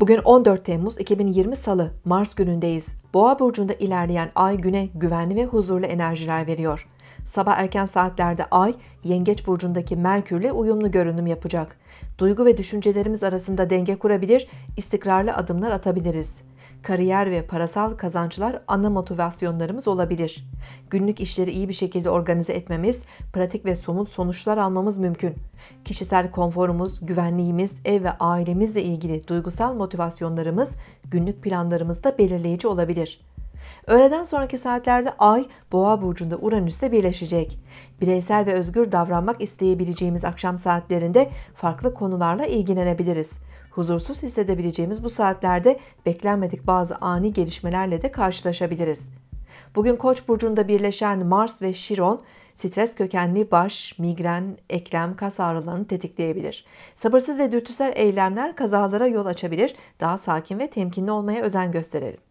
Bugün 14 Temmuz 2020 Salı, Mars günündeyiz. Boğa burcunda ilerleyen ay güne güvenli ve huzurlu enerjiler veriyor. Sabah erken saatlerde ay, Yengeç burcundaki Merkürle uyumlu görünüm yapacak. Duygu ve düşüncelerimiz arasında denge kurabilir, istikrarlı adımlar atabiliriz kariyer ve parasal kazançlar ana motivasyonlarımız olabilir. Günlük işleri iyi bir şekilde organize etmemiz, pratik ve somut sonuçlar almamız mümkün. Kişisel konforumuz, güvenliğimiz, ev ve ailemizle ilgili duygusal motivasyonlarımız günlük planlarımızda belirleyici olabilir. Öğleden sonraki saatlerde Ay, Boğa burcunda Uranüs'te birleşecek. Bireysel ve özgür davranmak isteyebileceğimiz akşam saatlerinde farklı konularla ilgilenebiliriz Huzursuz hissedebileceğimiz bu saatlerde beklenmedik bazı ani gelişmelerle de karşılaşabiliriz. Bugün Koç burcunda birleşen Mars ve Şiron stres kökenli baş, migren, eklem, kas ağrılarını tetikleyebilir. Sabırsız ve dürtüsel eylemler kazalara yol açabilir. Daha sakin ve temkinli olmaya özen gösterelim.